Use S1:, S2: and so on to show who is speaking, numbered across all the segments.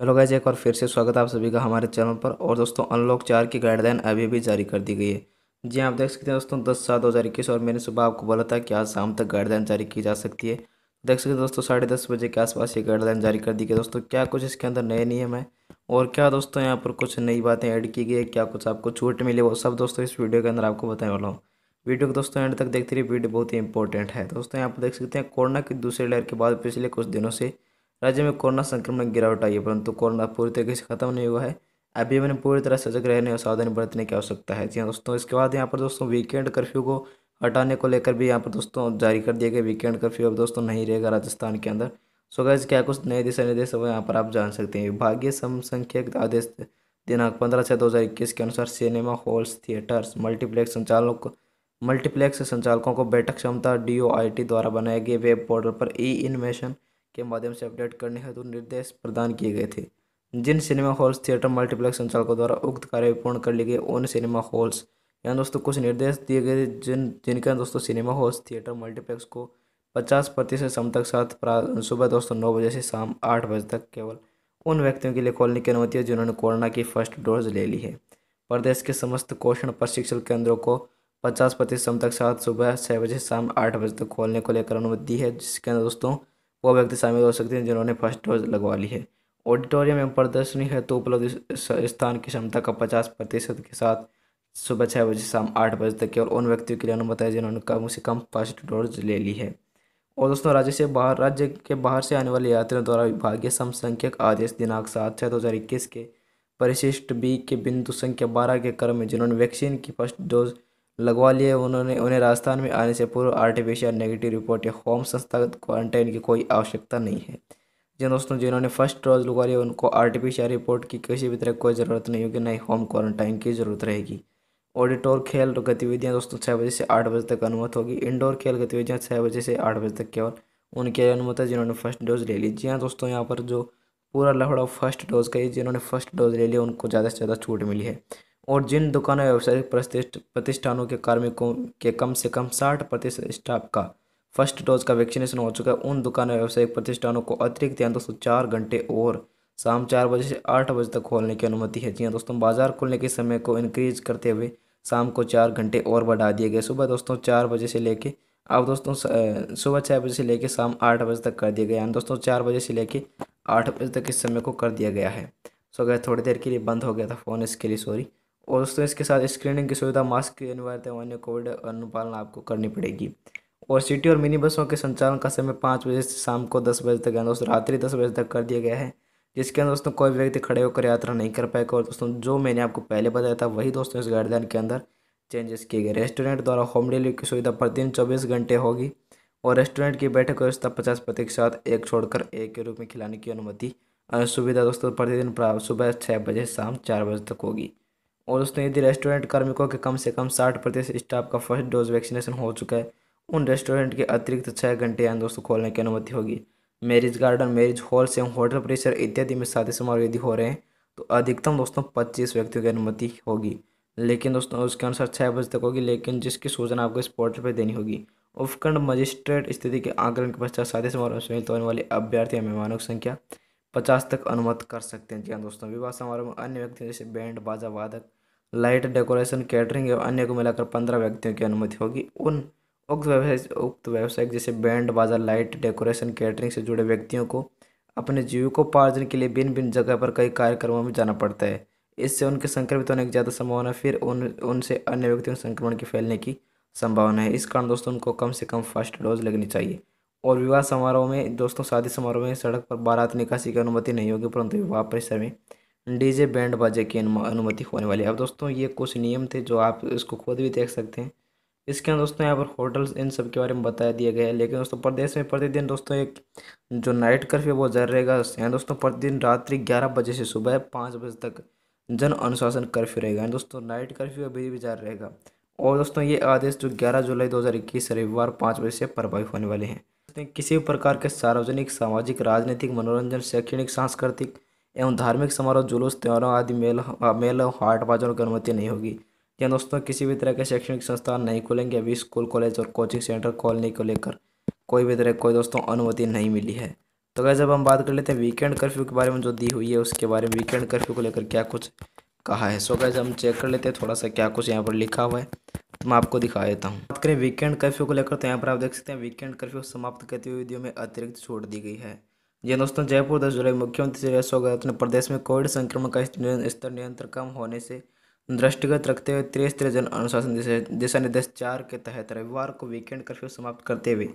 S1: hello guys एक और फिर से स्वागत है आप सभी का हमारे चैनल पर और दोस्तों अनलॉक चार की गाइडलाइन अभी भी जारी कर दी गई है जी हाँ, आप देख सकते हैं दोस्तों दस सात दो हज़ार इक्कीस और मैंने सुबह आपको बोला था कि आज शाम तक गाइडलाइन जारी की जा सकती है देख सकते हैं दोस्तों साढ़े दस बजे के आसपास ये गाइडलाइन जारी कर दी गई दोस्तों क्या कुछ इसके अंदर नए नियम है और क्या दोस्तों यहाँ पर कुछ नई बातें ऐड की गई है क्या कुछ आपको छूट मिली वो सब दोस्तों इस वीडियो के अंदर आपको बताने वाला हूँ वीडियो को दोस्तों एंड तक देखते रहिए वीडियो बहुत ही इंपॉर्टेंट है दोस्तों यहाँ पर देख सकते हैं कोरोना की दूसरी लहर के बाद पिछले कुछ दिनों से राज्य में कोरोना संक्रमण गिरावट आई है परंतु कोरोना पूरी तरीके से खत्म नहीं हुआ है अभी मैंने पूरी तरह सजग रहने और सावधानी बरतने की आवश्यकता है जी हाँ दोस्तों इसके बाद यहाँ पर दोस्तों वीकेंड कर्फ्यू को हटाने को लेकर भी यहाँ पर दोस्तों जारी कर दिया गया वीकेंड कर्फ्यू अब दोस्तों नहीं रहेगा राजस्थान के अंदर सो गैस क्या कुछ नए दिशा निर्देश वो यहाँ पर आप जान सकते हैं विभागीय समसंख्यक आदेश दिनांक पंद्रह छः दो हज़ार इक्कीस के अनुसार सिनेमा हॉल्स थिएटर्स मल्टीप्लेक्स संचालकों मल्टीप्लेक्स संचालकों को बैठक क्षमता डी द्वारा बनाए गए वेब पोर्टल पर ई इन्वेशन के माध्यम से अपडेट करने हेतु निर्देश प्रदान किए गए थे जिन सिनेमा हॉल्स थिएटर मल्टीप्लेक्स संचालकों द्वारा उक्त कार्य पूर्ण कर लिए गए उन सिनेमा हॉल्स यहाँ दोस्तों कुछ निर्देश दिए गए जिन जिनके दोस्तों सिनेमा हॉल्स थिएटर मल्टीप्लेक्स को पचास प्रतिशत क्षमता के साथ सुबह दोस्तों नौ बजे से शाम आठ बजे तक केवल उन व्यक्तियों के लिए खोलने की अनुमति है जिन्होंने कोरोना की फर्स्ट डोज ले ली है प्रदेश के समस्त पोषण प्रशिक्षण केंद्रों को पचास प्रतिशत क्षमता के साथ सुबह छः बजे शाम आठ बजे तक खोलने को लेकर अनुमति दी है जिसके अंदर दोस्तों वो व्यक्ति शामिल हो सकते हैं जिन्होंने फर्स्ट डोज लगवा ली है ऑडिटोरियम एवं प्रदर्शनी है तो उपलब्ध स्थान की क्षमता का पचास प्रतिशत के साथ सुबह छः बजे शाम आठ बजे तक केवल उन व्यक्तियों के लिए अनुमति है जिन्होंने कम से कम फर्स्ट डोज ले ली है और दोस्तों राज्य से बाहर राज्य के बाहर से आने वाले यात्रियों द्वारा विभागीय समसंख्यक आदेश दिनांक सात छः दो हज़ार इक्कीस के परिशिष्ट बी के बिंदु संख्या बारह के क्रम में जिन्होंने वैक्सीन की फर्स्ट डोज लगवा लिए उन्होंने उन्हें राजस्थान में आने से पूर्व आर्टिफिशियल नेगेटिव रिपोर्ट या होम संस्थागत क्वारंटाइन की कोई आवश्यकता नहीं है जिन दोस्तों जिन्होंने फर्स्ट डोज लगवा लिया उनको आर्टिफिशियल रिपोर्ट की किसी भी तरह कोई ज़रूरत नहीं होगी न ही होम क्वारंटाइन की ज़रूरत रहेगी ऑडिटोर खेल गतिविधियाँ दोस्तों छः बजे से आठ बजे तक अनुमत होगी इंडोर खेल गतिविधियाँ छः बजे से आठ बजे तक केवल उनके लिए अनुमत है जिन्होंने फर्स्ट डोज ले ली जी हाँ दोस्तों यहाँ पर जो पूरा लफड़ा फर्स्ट डोज का ही जिन्होंने फर्स्ट डोज ले लिया उनको ज़्यादा से ज़्यादा छूट मिली है और जिन दुकानों व्यावसायिक प्रतिष्ठानों के कार्मिकों के कम से कम साठ प्रतिशत स्टाफ का फर्स्ट डोज का वैक्सीनेशन हो चुका है उन दुकानों व्यावसायिक प्रतिष्ठानों को अतिरिक्त यहाँ दोस्तों चार घंटे और शाम चार बजे से आठ बजे तक खोलने की अनुमति है जी हाँ दोस्तों बाजार खोलने के समय को इंक्रीज करते हुए शाम को चार घंटे और बढ़ा दिए गए सुबह दोस्तों चार बजे से लेके अब दोस्तों सुबह छः बजे से लेके शाम आठ बजे तक कर दिया गया यानी दोस्तों चार बजे से लेके आठ बजे तक इस समय को कर दिया गया है सो गए थोड़ी देर के लिए बंद हो गया था फ़ोन इसके लिए सॉरी और दोस्तों इसके साथ स्क्रीनिंग की सुविधा मास्क की अनिवार्यता अन्य कोविड अनुपालन आपको करनी पड़ेगी और सिटी और मिनी बसों के संचालन का समय पाँच बजे से शाम को दस बजे तक है दोस्तों रात्रि दस बजे तक कर दिया गया है जिसके अंदर दोस्तों कोई व्यक्ति खड़े होकर यात्रा नहीं कर पाएगा और दोस्तों जो मैंने आपको पहले बताया था वही दोस्तों इस गाइडलाइन के अंदर चेंजेस किए गए रेस्टोरेंट द्वारा होम डिलीवरी की सुविधा प्रतिदिन चौबीस घंटे होगी और रेस्टोरेंट की बैठक व्यवस्था पचास प्रतिशत के साथ एक छोड़कर एक के रूप में खिलाने की अनुमति सुविधा दोस्तों प्रतिदिन सुबह छः बजे शाम चार बजे तक होगी और दोस्तों यदि रेस्टोरेंट कार्मिकों के कम से कम साठ प्रतिशत स्टाफ का फर्स्ट डोज वैक्सीनेशन हो चुका है उन रेस्टोरेंट के अतिरिक्त छः घंटे यहाँ दोस्तों खोलने की अनुमति होगी मैरिज गार्डन मैरिज हॉल से होटल परिसर इत्यादि में शादी समारोह यदि हो रहे हैं तो अधिकतम दोस्तों पच्चीस व्यक्तियों की अनुमति होगी लेकिन दोस्तों उसके अनुसार छः बजे तक होगी लेकिन जिसकी सूचना आपको इस पोर्टल पर देनी होगी उपखंड मजिस्ट्रेट स्थिति के आंकलन के पश्चात शादी समारोह में शामिल होने वाले अभ्यर्थी या मेहमानों की संख्या पचास तक अनुमत कर सकते हैं जी हाँ दोस्तों विवाह समारोह में अन्य व्यक्तियों जैसे बैंड बाजा वादक लाइट डेकोरेशन कैटरिंग एवं अन्य को मिलाकर पंद्रह व्यक्तियों की अनुमति होगी उन उक्त व्यवसाय उक्त व्यवसाय जैसे बैंड बाजा लाइट डेकोरेशन कैटरिंग से जुड़े व्यक्तियों को अपने जीविकोपार्जन के लिए भिन्न भिन्न जगह पर कई कार्यक्रमों में जाना पड़ता है इससे उनके संक्रमित होने की ज़्यादा संभावना फिर उन उनसे अन्य व्यक्तियों संक्रमण के फैलने की संभावना है इस कारण दोस्तों उनको कम से कम फर्स्ट डोज लगनी चाहिए और विवाह समारोह में दोस्तों शादी समारोह में सड़क पर बारात निकासी की अनुमति नहीं होगी परंतु विवाह परिसर में डीजे बैंड बाजे की अनुमति होने वाली है अब दोस्तों ये कुछ नियम थे जो आप इसको खुद भी देख सकते हैं इसके अंदर दोस्तों यहाँ पर होटल्स इन सब के बारे में बताया दिया गया है लेकिन दोस्तों प्रदेश में प्रतिदिन दोस्तों एक जो नाइट कर्फ्यू वो जारी रहेगा यहाँ दोस्तों प्रतिदिन रात्रि ग्यारह बजे से सुबह पाँच बजे तक जन अनुशासन कर्फ्यू रहेगा यानी दोस्तों नाइट कर्फ्यू अभी भी जारी रहेगा और दोस्तों ये आदेश जो ग्यारह जुलाई दो हज़ार इक्कीस रविवार पाँच बजे से प्रभावित होने वाले हैं सकते हैं किसी भी प्रकार के सार्वजनिक सामाजिक राजनीतिक मनोरंजन शैक्षणिक सांस्कृतिक एवं धार्मिक समारोह जुलूस त्यौहारों आदि मेल मेल हाट बाजारों की अनुमति नहीं होगी या दोस्तों किसी भी तरह के शैक्षणिक संस्थान नहीं खुलेंगे अभी स्कूल कॉलेज और कोचिंग सेंटर खोलने को लेकर कोई भी तरह कोई दोस्तों अनुमति नहीं मिली है तो अगर जब हम बात कर लेते हैं वीकेंड कर्फ्यू के बारे में जो दी हुई है उसके बारे में वीकेंड कर्फ्यू को लेकर क्या कुछ कहा है सो गैज हम चेक कर लेते हैं थोड़ा सा क्या कुछ यहाँ पर लिखा हुआ है तो मैं आपको दिखा देता हूँ बात करें वीकेंड कर्फ्यू को लेकर तो यहाँ पर आप देख सकते हैं वीकेंड कर्फ्यू समाप्त करते हुए वीडियो में अतिरिक्त छूट दी गई है जी हाँ दोस्तों जयपुर दस जुलाई मुख्यमंत्री श्री अशोक गहलोत ने प्रदेश में कोविड संक्रमण का स्तर नियंत्रण कम होने से दृष्टिगत रखते हुए त्रिस्तरीय जन अनुशासन दिशा निर्देश चार के तहत रविवार को वीकेंड कर्फ्यू समाप्त करते हुए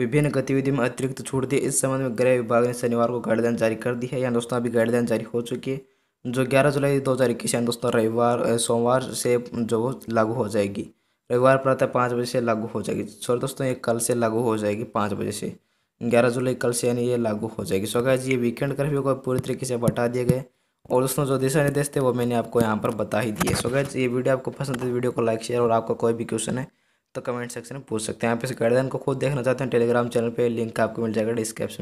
S1: विभिन्न गतिविधियों में अतिरिक्त छूट दी इस संबंध में गृह विभाग ने शनिवार को गाइडलाइन जारी कर दी है यहाँ दोस्तों अभी गाइडलाइन जारी हो चुकी है जो ग्यारह जुलाई दो हज़ार इक्कीस यानी दोस्तों रविवार सोमवार से जो वो लागू हो जाएगी रविवार प्रातः पाँच बजे से लागू हो जाएगी सॉरी दोस्तों ये कल से लागू हो जाएगी पाँच बजे से ग्यारह जुलाई कल से यानी ये लागू हो जाएगी सो गैज ये वीकेंड कर्फ्यू को पूरी तरीके से बटा दिए गए और दोस्तों जो दिशा निर्देश थे वो मैंने आपको यहाँ पर बता ही दिए सो गैज ये वीडियो आपको पसंद है वीडियो को लाइक शेयर और आपका कोई भी क्वेश्चन है तो कमेंट सेक्शन में पूछ सकते हैं आप इस गाइडलाइन को खुद देखना चाहते हैं टेलीग्राम चैनल पर लिंक आपको मिल जाएगा डिस्क्रिप्शन